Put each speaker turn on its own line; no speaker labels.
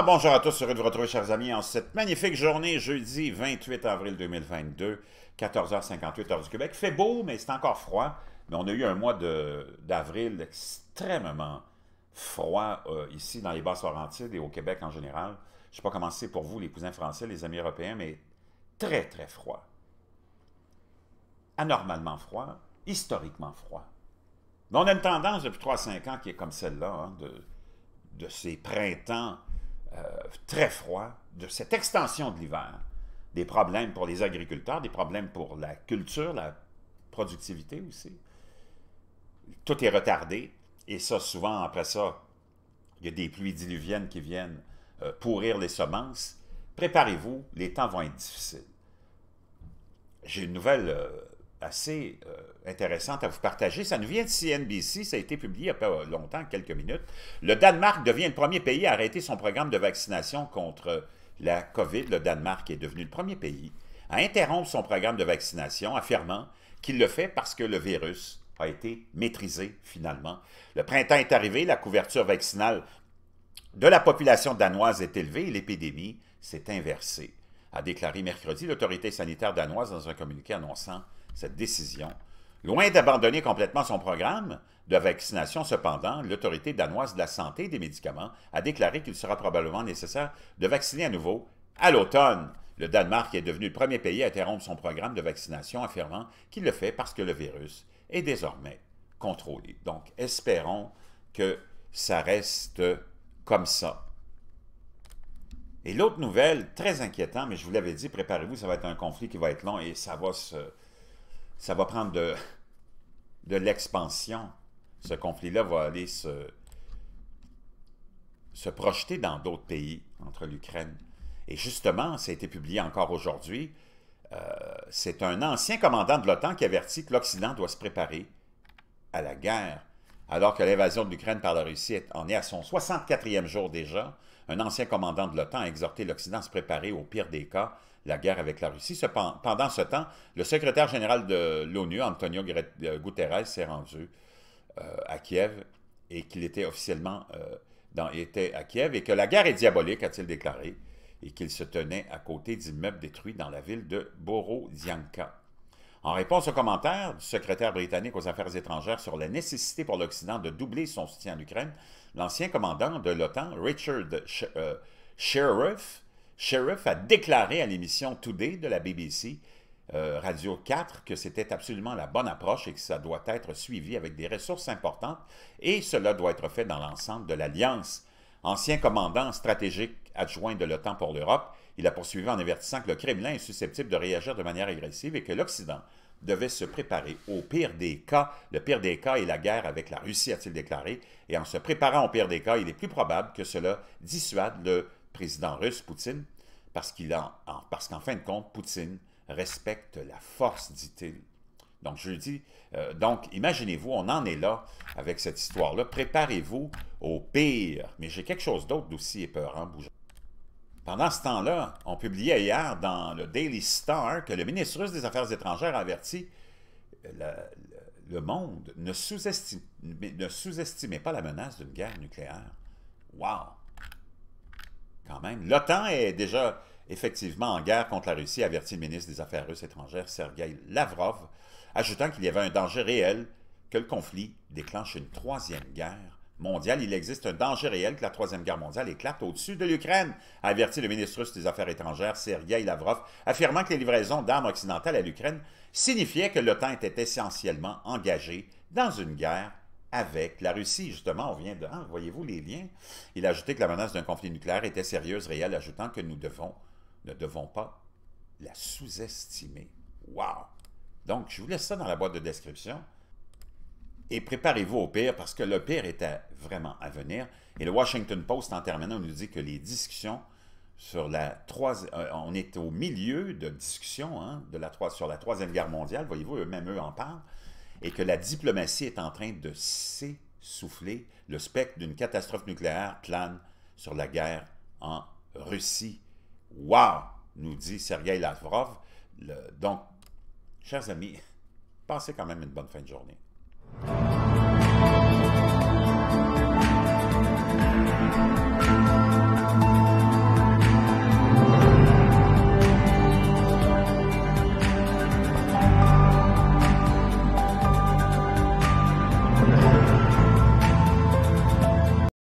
bonjour à tous, heureux de vous retrouver chers amis en cette magnifique journée, jeudi 28 avril 2022, 14h58 heure du Québec. Fait beau, mais c'est encore froid, mais on a eu un mois d'avril extrêmement froid euh, ici dans les Basses-Laurentides et au Québec en général. Je ne sais pas comment c'est pour vous les cousins français, les amis européens, mais très très froid. Anormalement froid, historiquement froid. Mais on a une tendance depuis 3 5 ans qui est comme celle-là, hein, de, de ces printemps euh, très froid, de cette extension de l'hiver, des problèmes pour les agriculteurs, des problèmes pour la culture, la productivité aussi. Tout est retardé, et ça, souvent, après ça, il y a des pluies diluviennes qui viennent euh, pourrir les semences. Préparez-vous, les temps vont être difficiles. J'ai une nouvelle euh, assez euh, intéressante à vous partager. Ça nous vient de CNBC, ça a été publié il n'y a pas longtemps, quelques minutes. Le Danemark devient le premier pays à arrêter son programme de vaccination contre la COVID. Le Danemark est devenu le premier pays à interrompre son programme de vaccination, affirmant qu'il le fait parce que le virus a été maîtrisé finalement. Le printemps est arrivé, la couverture vaccinale de la population danoise est élevée et l'épidémie s'est inversée, a déclaré mercredi l'autorité sanitaire danoise dans un communiqué annonçant cette décision. Loin d'abandonner complètement son programme de vaccination, cependant, l'autorité danoise de la santé et des médicaments a déclaré qu'il sera probablement nécessaire de vacciner à nouveau à l'automne. Le Danemark est devenu le premier pays à interrompre son programme de vaccination, affirmant qu'il le fait parce que le virus est désormais contrôlé. Donc, espérons que ça reste comme ça. Et l'autre nouvelle, très inquiétante, mais je vous l'avais dit, préparez-vous, ça va être un conflit qui va être long et ça va se ça va prendre de, l'expansion. Ce conflit-là va aller se, projeter dans d'autres pays entre l'Ukraine. Et justement, ça a été publié encore aujourd'hui. Euh, c'est un ancien commandant de l'OTAN qui avertit que l'Occident doit se préparer à la guerre, alors que l'invasion de l'Ukraine par la Russie en est à son 64e jour déjà. Un ancien commandant de l'OTAN a exhorté l'Occident à se préparer au pire des cas, la guerre avec la Russie. pendant ce temps, le secrétaire général de l'ONU, Antonio euh, Guterres, s'est rendu euh, à Kiev et qu'il était officiellement euh, dans, était à Kiev et que la guerre est diabolique, a-t-il déclaré, et qu'il se tenait à côté d'immeubles détruits dans la ville de Borodianka. En réponse au commentaire du secrétaire britannique aux Affaires étrangères sur la nécessité pour l'Occident de doubler son soutien à l'Ukraine, l'ancien commandant de l'OTAN, Richard Sh euh, a déclaré à l'émission Today de la BBC euh, Radio 4 que c'était absolument la bonne approche et que ça doit être suivi avec des ressources importantes et cela doit être fait dans l'ensemble de l'Alliance. Ancien commandant stratégique adjoint de l'OTAN pour l'Europe, il a poursuivi en avertissant que le Kremlin est susceptible de réagir de manière agressive et que l'Occident devait se préparer au pire des cas. Le pire des cas est la guerre avec la Russie, a-t-il déclaré. Et en se préparant au pire des cas, il est plus probable que cela dissuade le président russe, Poutine, parce qu'en fin de compte, Poutine respecte la force, dit-il. Donc, je dis, euh, donc, imaginez-vous, on en est là avec cette histoire-là. Préparez-vous au pire. Mais j'ai quelque chose d'autre d'aussi épeurant, bougeant. Pendant ce temps-là, on publiait hier dans le Daily Star que le ministre russe des Affaires étrangères a averti euh, le, monde ne sous estimait pas la menace d'une guerre nucléaire. Wow! Quand même. L'OTAN est déjà effectivement en guerre contre la Russie, avertit le ministre des Affaires russes étrangères Sergei Lavrov, ajoutant qu'il y avait un danger réel que le conflit déclenche une troisième guerre il existe un danger réel que la Troisième Guerre mondiale éclate au-dessus de l'Ukraine, a averti le ministre russe des Affaires étrangères Sergei Lavrov, affirmant que les livraisons d'armes occidentales à l'Ukraine signifiaient que l'OTAN était essentiellement engagée dans une guerre avec la Russie. Justement, on vient de... Hein, voyez-vous les liens? Il a ajouté que la menace d'un conflit nucléaire était sérieuse, réelle, ajoutant que nous devons, ne devons pas la sous-estimer. Wow! Donc, je vous laisse ça dans la boîte de description. Et préparez-vous au pire parce que le pire était vraiment à venir. Et le Washington Post, en terminant, nous dit que les discussions sur la troisième... Euh, on est au milieu de discussions hein, de la, sur la Troisième Guerre mondiale, voyez-vous, eux-mêmes, eux en parlent, et que la diplomatie est en train de s'essouffler. Le spectre d'une catastrophe nucléaire plane sur la guerre en Russie. Wow! nous dit Sergei Lavrov. donc, chers amis, passez quand même une bonne fin de journée. Thank you.